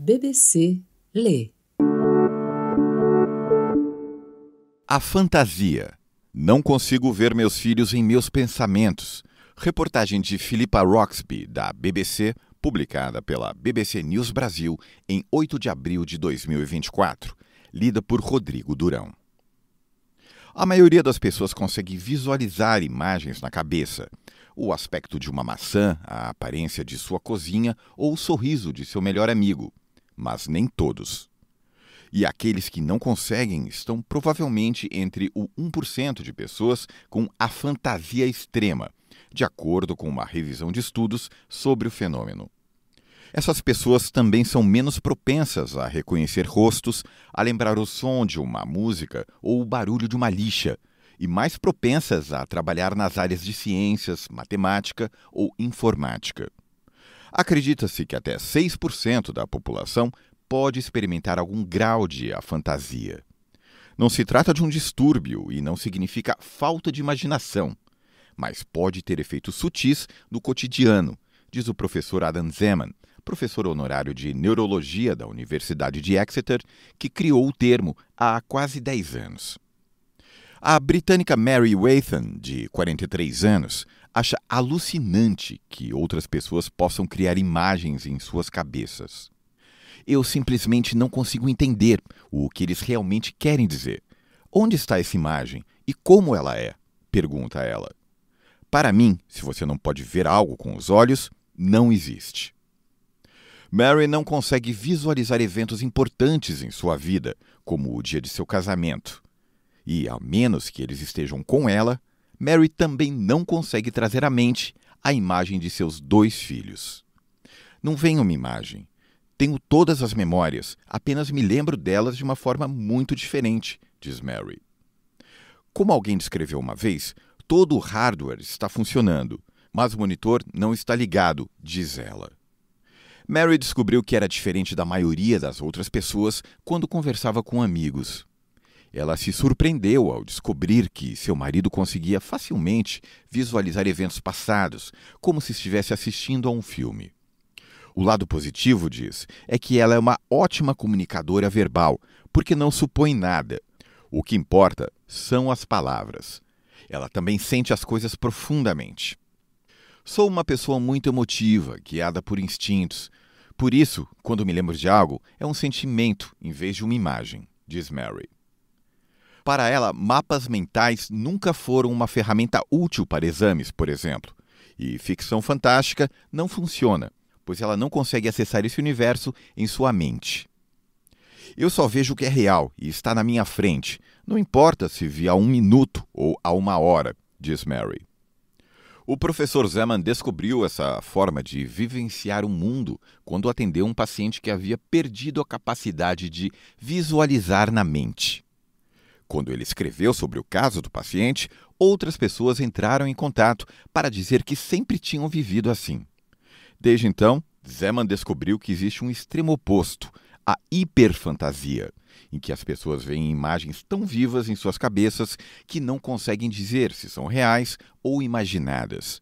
BBC lê. A fantasia. Não consigo ver meus filhos em meus pensamentos. Reportagem de Philippa Roxby, da BBC, publicada pela BBC News Brasil em 8 de abril de 2024, lida por Rodrigo Durão. A maioria das pessoas consegue visualizar imagens na cabeça. O aspecto de uma maçã, a aparência de sua cozinha ou o sorriso de seu melhor amigo mas nem todos. E aqueles que não conseguem estão provavelmente entre o 1% de pessoas com a fantasia extrema, de acordo com uma revisão de estudos sobre o fenômeno. Essas pessoas também são menos propensas a reconhecer rostos, a lembrar o som de uma música ou o barulho de uma lixa, e mais propensas a trabalhar nas áreas de ciências, matemática ou informática. Acredita-se que até 6% da população pode experimentar algum grau de afantasia. Não se trata de um distúrbio e não significa falta de imaginação, mas pode ter efeitos sutis no cotidiano, diz o professor Adam Zeman, professor honorário de neurologia da Universidade de Exeter, que criou o termo há quase 10 anos. A britânica Mary Wathan, de 43 anos, acha alucinante que outras pessoas possam criar imagens em suas cabeças. Eu simplesmente não consigo entender o que eles realmente querem dizer. Onde está essa imagem e como ela é? pergunta ela. Para mim, se você não pode ver algo com os olhos, não existe. Mary não consegue visualizar eventos importantes em sua vida, como o dia de seu casamento. E, a menos que eles estejam com ela, Mary também não consegue trazer à mente a imagem de seus dois filhos. Não vem uma imagem. Tenho todas as memórias, apenas me lembro delas de uma forma muito diferente, diz Mary. Como alguém descreveu uma vez, todo o hardware está funcionando, mas o monitor não está ligado, diz ela. Mary descobriu que era diferente da maioria das outras pessoas quando conversava com amigos. Ela se surpreendeu ao descobrir que seu marido conseguia facilmente visualizar eventos passados, como se estivesse assistindo a um filme. O lado positivo diz é que ela é uma ótima comunicadora verbal, porque não supõe nada. O que importa são as palavras. Ela também sente as coisas profundamente. Sou uma pessoa muito emotiva, guiada por instintos. Por isso, quando me lembro de algo, é um sentimento em vez de uma imagem, diz Mary. Para ela, mapas mentais nunca foram uma ferramenta útil para exames, por exemplo. E ficção fantástica não funciona, pois ela não consegue acessar esse universo em sua mente. Eu só vejo o que é real e está na minha frente, não importa se vi a um minuto ou a uma hora, diz Mary. O professor Zeman descobriu essa forma de vivenciar o mundo quando atendeu um paciente que havia perdido a capacidade de visualizar na mente. Quando ele escreveu sobre o caso do paciente, outras pessoas entraram em contato para dizer que sempre tinham vivido assim. Desde então, Zeman descobriu que existe um extremo oposto, a hiperfantasia, em que as pessoas veem imagens tão vivas em suas cabeças que não conseguem dizer se são reais ou imaginadas.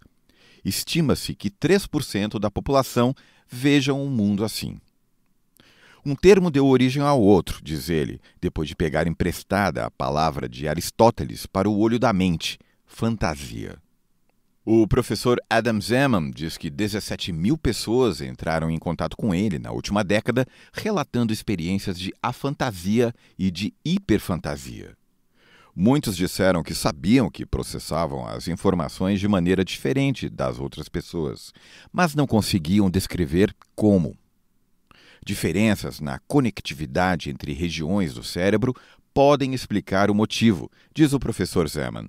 Estima-se que 3% da população vejam um mundo assim. Um termo deu origem ao outro, diz ele, depois de pegar emprestada a palavra de Aristóteles para o olho da mente, fantasia. O professor Adam Zeman diz que 17 mil pessoas entraram em contato com ele na última década, relatando experiências de afantasia e de hiperfantasia. Muitos disseram que sabiam que processavam as informações de maneira diferente das outras pessoas, mas não conseguiam descrever como. Diferenças na conectividade entre regiões do cérebro podem explicar o motivo, diz o professor Zeman.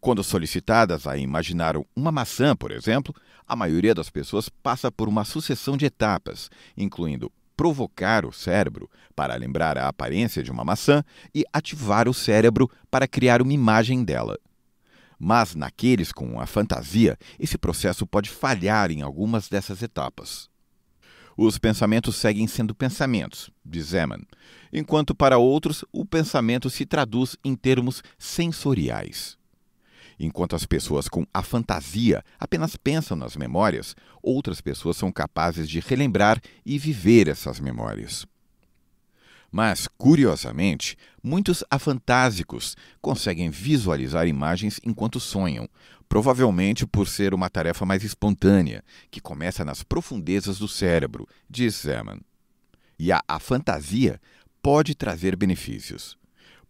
Quando solicitadas a imaginar uma maçã, por exemplo, a maioria das pessoas passa por uma sucessão de etapas, incluindo provocar o cérebro para lembrar a aparência de uma maçã e ativar o cérebro para criar uma imagem dela. Mas naqueles com a fantasia, esse processo pode falhar em algumas dessas etapas. Os pensamentos seguem sendo pensamentos, diz Zeman, enquanto para outros o pensamento se traduz em termos sensoriais. Enquanto as pessoas com a fantasia apenas pensam nas memórias, outras pessoas são capazes de relembrar e viver essas memórias. Mas, curiosamente, muitos afantásicos conseguem visualizar imagens enquanto sonham, provavelmente por ser uma tarefa mais espontânea, que começa nas profundezas do cérebro, diz Zeman. E a, a fantasia pode trazer benefícios.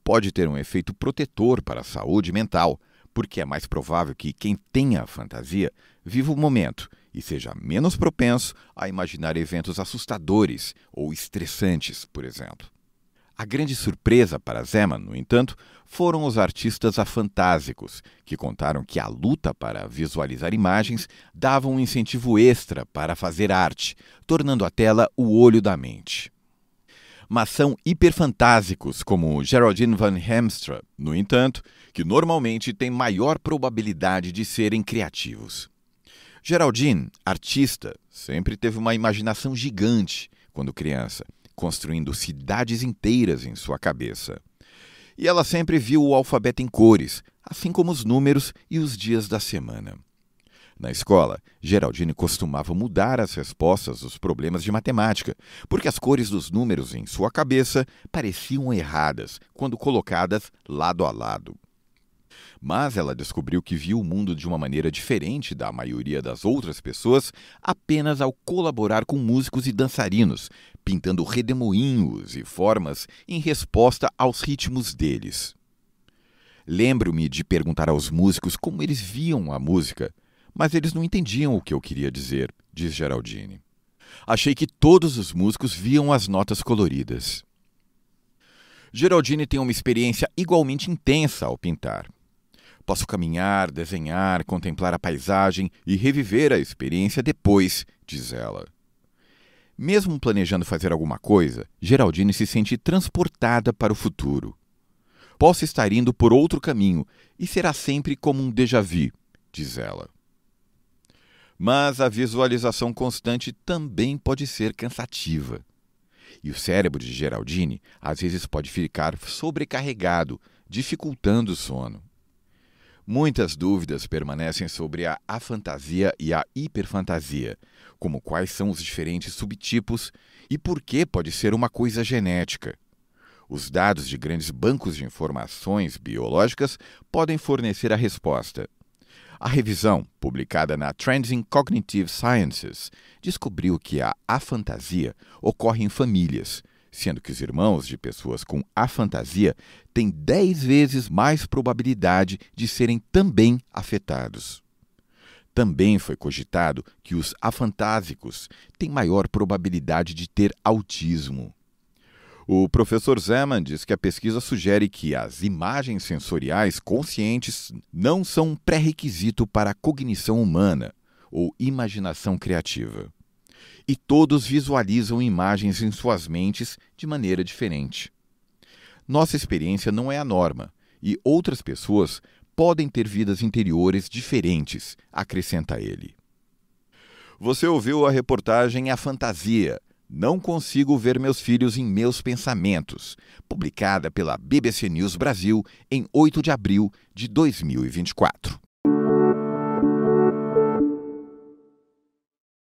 Pode ter um efeito protetor para a saúde mental, porque é mais provável que quem tenha a fantasia viva o momento e seja menos propenso a imaginar eventos assustadores ou estressantes, por exemplo. A grande surpresa para Zeman, no entanto, foram os artistas afantásicos, que contaram que a luta para visualizar imagens dava um incentivo extra para fazer arte, tornando a tela o olho da mente mas são hiperfantásicos, como Geraldine Van Hemstra, no entanto, que normalmente têm maior probabilidade de serem criativos. Geraldine, artista, sempre teve uma imaginação gigante quando criança, construindo cidades inteiras em sua cabeça e ela sempre viu o alfabeto em cores, assim como os números e os dias da semana. Na escola, Geraldine costumava mudar as respostas dos problemas de matemática, porque as cores dos números em sua cabeça pareciam erradas quando colocadas lado a lado mas ela descobriu que viu o mundo de uma maneira diferente da maioria das outras pessoas apenas ao colaborar com músicos e dançarinos, pintando redemoinhos e formas em resposta aos ritmos deles. Lembro-me de perguntar aos músicos como eles viam a música, mas eles não entendiam o que eu queria dizer, diz Geraldine. Achei que todos os músicos viam as notas coloridas. Geraldine tem uma experiência igualmente intensa ao pintar posso caminhar, desenhar, contemplar a paisagem e reviver a experiência depois, diz ela. Mesmo planejando fazer alguma coisa, Geraldine se sente transportada para o futuro. Posso estar indo por outro caminho e será sempre como um déjà vu, diz ela. Mas a visualização constante também pode ser cansativa. E o cérebro de Geraldine às vezes pode ficar sobrecarregado, dificultando o sono. Muitas dúvidas permanecem sobre a afantasia e a hiperfantasia, como quais são os diferentes subtipos e por que pode ser uma coisa genética. Os dados de grandes bancos de informações biológicas podem fornecer a resposta. A revisão, publicada na Trends in Cognitive Sciences, descobriu que a afantasia ocorre em famílias, sendo que os irmãos de pessoas com afantasia têm 10 vezes mais probabilidade de serem também afetados. Também foi cogitado que os afantásicos têm maior probabilidade de ter autismo. O professor Zeman diz que a pesquisa sugere que as imagens sensoriais conscientes não são um pré-requisito para a cognição humana ou imaginação criativa e todos visualizam imagens em suas mentes de maneira diferente. Nossa experiência não é a norma e outras pessoas podem ter vidas interiores diferentes, acrescenta ele. Você ouviu a reportagem A Fantasia. Não consigo ver meus filhos em meus pensamentos, publicada pela BBC News Brasil em 8 de abril de 2024.